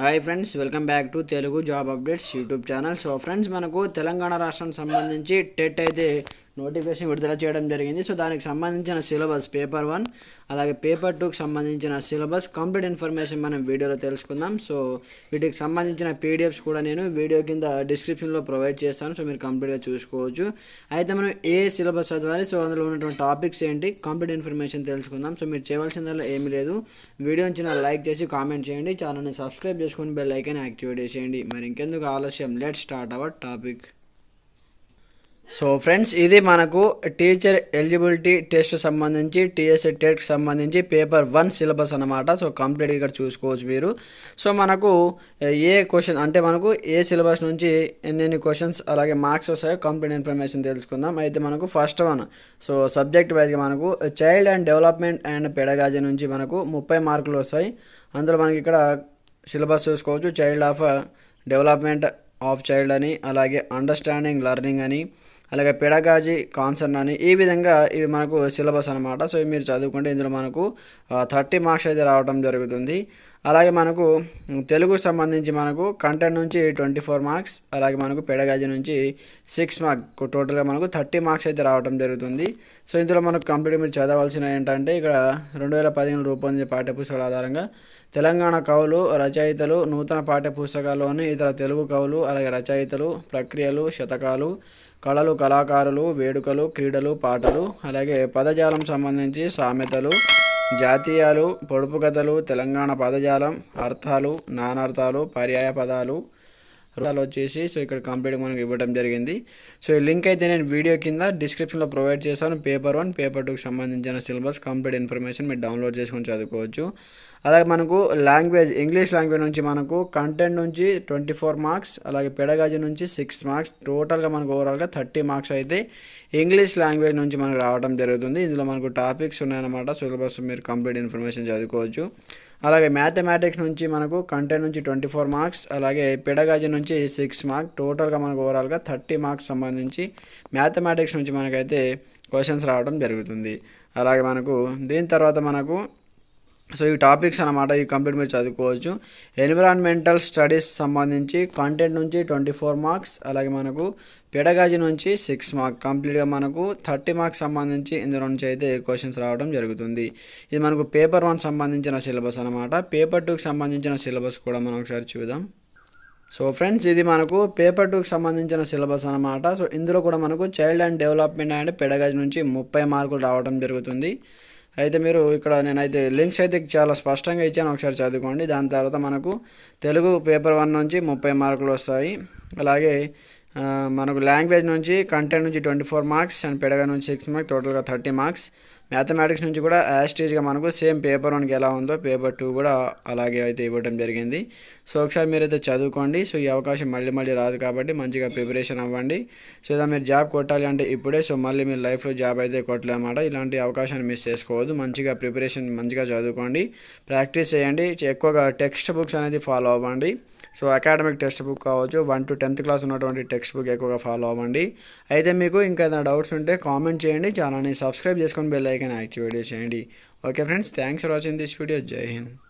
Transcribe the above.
hi friends welcome back to Telugu job updates YouTube channel so friends మనకు తెలంగాణ రాష్ట్రానికి సంబంధించి TET అయితే నోటిఫికేషన్ విడుదల చేయడం జరిగింది సో దానికి సంబంధించిన సిలబస్ పేపర్ వన్ అలాగే పేపర్ టూకి సంబంధించిన సిలబస్ కంప్లీట్ ఇన్ఫర్మేషన్ మనం వీడియోలో తెలుసుకుందాం సో వీటికి సంబంధించిన పీడిఎఫ్స్ కూడా నేను వీడియో కింద డిస్క్రిప్షన్లో ప్రొవైడ్ చేస్తాను సో మీరు కంప్లీట్గా చూసుకోవచ్చు అయితే మనం ఏ సిలబస్ చదవాలి సో అందులో ఉన్నటువంటి టాపిక్స్ ఏంటి కంప్లీట్ ఇన్ఫర్మేషన్ తెలుసుకుందాం సో మీరు చేయవలసిందల్లా ఏమీ లేదు వీడియో నుంచి లైక్ చేసి కామెంట్ చేయండి ఛానల్ని సబ్స్క్రైబ్ చేసుకుని బెల్ ఐకాన్ యాక్టివేట్ చేసేయండి మరి ఇంకెందుకు ఆలస్యం let start our topic so friends ఇది మనకు టీచర్ ఎలిజిబిలిటీ టెస్ట్ సంబంధించి టీఎస్ఏ టెట్కి సంబంధించి పేపర్ వన్ సిలబస్ అనమాట సో కంప్లీట్గా ఇక్కడ చూసుకోవచ్చు మీరు సో మనకు ఏ క్వశ్చన్ అంటే మనకు ఏ సిలబస్ నుంచి ఎన్నెన్ని క్వశ్చన్స్ అలాగే మార్క్స్ వస్తాయో కంప్లీట్ ఇన్ఫర్మేషన్ తెలుసుకుందాం అయితే మనకు ఫస్ట్ వన్ సో సబ్జెక్ట్ వైజ్గా మనకు child and development and pedagogy నుంచి మనకు ముప్పై మార్కులు వస్తాయి అందులో మనకి ఇక్కడ సిలబస్ చూసుకోవచ్చు child of development of child అని అలాగే అండర్స్టాండింగ్ లర్నింగ్ అని అలాగే పెడగాజీ కాన్సర్న్ అని ఈ విధంగా ఇవి మనకు సిలబస్ అనమాట సో మీరు చదువుకుంటే ఇందులో మనకు థర్టీ మార్క్స్ అయితే రావడం జరుగుతుంది అలాగే మనకు తెలుగు సంబంధించి మనకు కంటెంట్ నుంచి ట్వంటీ ఫోర్ మార్క్స్ అలాగే మనకు పెడగాజీ నుంచి సిక్స్ మార్క్ టోటల్గా మనకు థర్టీ మార్క్స్ అయితే రావడం జరుగుతుంది సో ఇందులో మనకు కంప్లీట్ మీరు చదవాల్సిన ఏంటంటే ఇక్కడ రెండు వేల పదిహేను రూపొందించే పాఠ్యపుస్తకాల ఆధారంగా తెలంగాణ కవులు రచయితలు నూతన పాఠ్యపుస్తకాల్లోని ఇతర తెలుగు కవులు అలాగే రచయితలు ప్రక్రియలు శతకాలు కళలు కళాకారులు వేడుకలు క్రీడలు పాటలు అలాగే పదజాలం సంబంధించి సామెతలు జాతీయాలు పొడుపు కథలు తెలంగాణ పదజాలం అర్థాలు నానార్థాలు పర్యాయ పదాలు రూపాయలు వచ్చేసి సో ఇక్కడ కంప్లీట్గా మనకి ఇవ్వడం జరిగింది సో ఈ లింక్ అయితే నేను వీడియో కింద డిస్క్రిప్షన్లో ప్రొవైడ్ చేశాను పేపర్ వన్ పేపర్ టూకి సంబంధించిన సిలబస్ కంప్లీట్ ఇన్ఫర్మేషన్ మీరు డౌన్లోడ్ చేసుకొని చదువుకోవచ్చు అలాగే మనకు లాంగ్వేజ్ ఇంగ్లీష్ లాంగ్వేజ్ నుంచి మనకు కంటెంట్ నుంచి ట్వంటీ ఫోర్ మార్క్స్ అలాగే పెడగాజీ నుంచి సిక్స్ మార్క్స్ టోటల్గా మనకు ఓవరాల్గా థర్టీ మార్క్స్ అయితే ఇంగ్లీష్ లాంగ్వేజ్ నుంచి మనకు రావడం జరుగుతుంది ఇందులో మనకు టాపిక్స్ ఉన్నాయన్నమాట సిలబస్ మీరు కంప్లీట్ ఇన్ఫర్మేషన్ చదువుకోవచ్చు అలాగే మ్యాథమెటిక్స్ నుంచి మనకు కంటెంట్ నుంచి ట్వంటీ ఫోర్ మార్క్స్ అలాగే పెడగాజీ నుంచి సిక్స్ మార్క్స్ టోటల్గా మనకు ఓవరాల్గా థర్టీ మార్క్స్ సంబంధించి మ్యాథమెటిక్స్ నుంచి మనకైతే క్వశ్చన్స్ రావడం జరుగుతుంది అలాగే మనకు దీని తర్వాత మనకు సో ఈ టాపిక్స్ అనమాట ఈ కంప్లీట్ మీరు చదువుకోవచ్చు ఎన్విరాన్మెంటల్ స్టడీస్ సంబంధించి కంటెంట్ నుంచి ట్వంటీ ఫోర్ మార్క్స్ అలాగే మనకు పెడగాజీ నుంచి సిక్స్ మార్క్ కంప్లీట్గా మనకు థర్టీ మార్క్స్ సంబంధించి ఇందులో నుంచి అయితే క్వశ్చన్స్ రావడం జరుగుతుంది ఇది మనకు పేపర్ వన్ సంబంధించిన సిలబస్ అనమాట పేపర్ టూకి సంబంధించిన సిలబస్ కూడా మనం ఒకసారి చూద్దాం సో ఫ్రెండ్స్ ఇది మనకు పేపర్ టూకి సంబంధించిన సిలబస్ అనమాట సో ఇందులో కూడా మనకు child and development and pedagogy నుంచి ముప్పై మార్కులు రావడం జరుగుతుంది అయితే మీరు ఇక్కడ నేనైతే లింక్స్ అయితే చాలా స్పష్టంగా ఇచ్చాను ఒకసారి చదువుకోండి దాని తర్వాత మనకు తెలుగు పేపర్ వన్ నుంచి ముప్పై మార్కులు వస్తాయి అలాగే మనకు లాంగ్వేజ్ నుంచి కంటెంట్ నుంచి twenty four marks and pedagogy నుంచి సిక్స్ మార్క్స్ టోటల్గా థర్టీ మార్క్స్ మ్యాథమెటిక్స్ నుంచి కూడా యాస్టేజ్గా మనకు సేమ్ పేపర్ వన్కి ఎలా ఉందో పేపర్ టూ కూడా అలాగే అయితే ఇవ్వడం జరిగింది సో ఒకసారి మీరైతే చదువుకోండి సో ఈ అవకాశం మళ్ళీ మళ్ళీ రాదు కాబట్టి మంచిగా ప్రిపరేషన్ అవ్వండి సో ఇలా మీరు జాబ్ కొట్టాలి అంటే ఇప్పుడే సో మళ్ళీ మీరు లైఫ్లో జాబ్ అయితే కొట్టలేమాట ఇలాంటి అవకాశాన్ని మిస్ చేసుకోవద్దు మంచిగా ప్రిపరేషన్ మంచిగా చదువుకోండి ప్రాక్టీస్ చేయండి ఎక్కువగా టెక్స్ట్ బుక్స్ అనేది ఫాలో అవ్వండి సో అకాడమిక్ టెక్స్ట్ బుక్ కావచ్చు వన్ టు టెన్త్ క్లాస్ ఉన్నటువంటి టెక్స్ట్ బుక్ ఎక్కువగా ఫాలో అవ్వండి అయితే మీకు ఇంకా ఏదైనా డౌట్స్ ఉంటే కామెంట్ చేయండి ఛానల్ని సబ్స్క్రైబ్ చేసుకొని bell activate okay friends thanks for watching this video jai hind